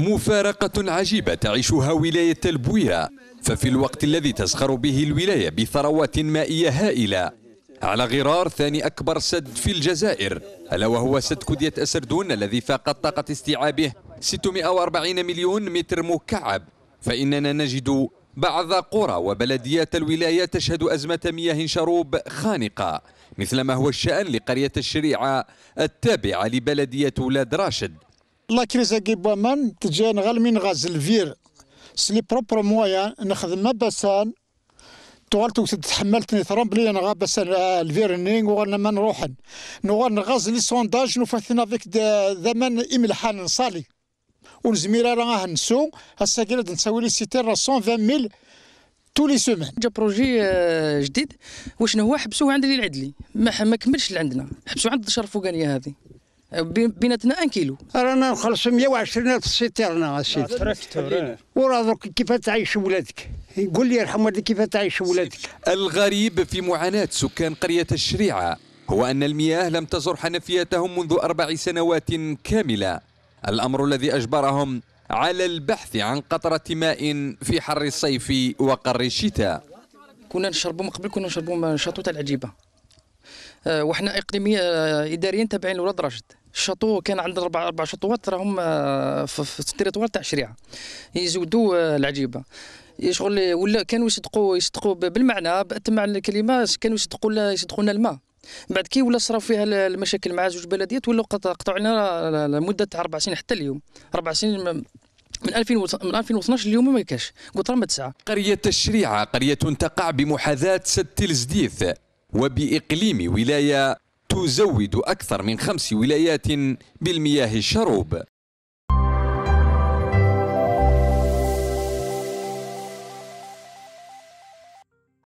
مفارقة عجيبة تعيشها ولاية البويرة ففي الوقت الذي تزخر به الولاية بثروات مائية هائلة على غرار ثاني أكبر سد في الجزائر ألا وهو سد كدية أسردون الذي فاقت طاقة استيعابه 640 مليون متر مكعب فإننا نجد بعض قرى وبلديات الولاية تشهد أزمة مياه شروب خانقة مثل ما هو الشأن لقرية الشريعة التابعة لبلدية ولاد راشد لا كريزاكي مان تجي نغال من غاز الفير سلي بروبر مويا نخدم باسان طوال توسد تحملت نثرم بلي انا بس الفيرنينغ وغانا ما نروحن نغان غاز لي سونداج نفثنا فيك زمان املحان نصالي ونزميرا راه نسو هسا كيلا نساوي لي سيتير 120 ميل تو لي سومان جا بروجي جديد واشنو هو حبسوه عند العدلي ما كملش لعندنا حبسوه عند الشرفوقانيه هذه بيناتنا ان كيلو رانا نخلص 120 في السيتيرنا اسيدي وراه درك كيف تعيش ولادك يقول لي يرحم والديك كيف تعيش ولادك الغريب في معاناة سكان قرية الشريعة هو أن المياه لم تزر حنفياتهم منذ أربع سنوات كاملة الأمر الذي أجبرهم على البحث عن قطرة ماء في حر الصيف وقر الشتاء كنا نشربوا من قبل كنا نشربوا تاع العجيبة آه، وحنا اقليميه آه، اداريين تابعين لولاد راشد الشاطو كان عندنا اربع اربع شطوات راهم آه، في التريطوار تاع الشريعه يزودوا العجيبه شغل ولا كانوا يصدقوا يصدقوا بالمعنى باتم الكلمه كانوا يصدقوا لنا الماء بعد كي ولا صراو فيها المشاكل مع زوج بلديات ولاو قطعوا لنا لمده اربع سنين حتى اليوم اربع سنين من 2000 من 2012 اليوم ما كاش قطره ما تسعه قريه الشريعه قريه تقع بمحاذاه سد تلزديث وبإقليم ولاية تزود أكثر من خمس ولايات بالمياه الشروب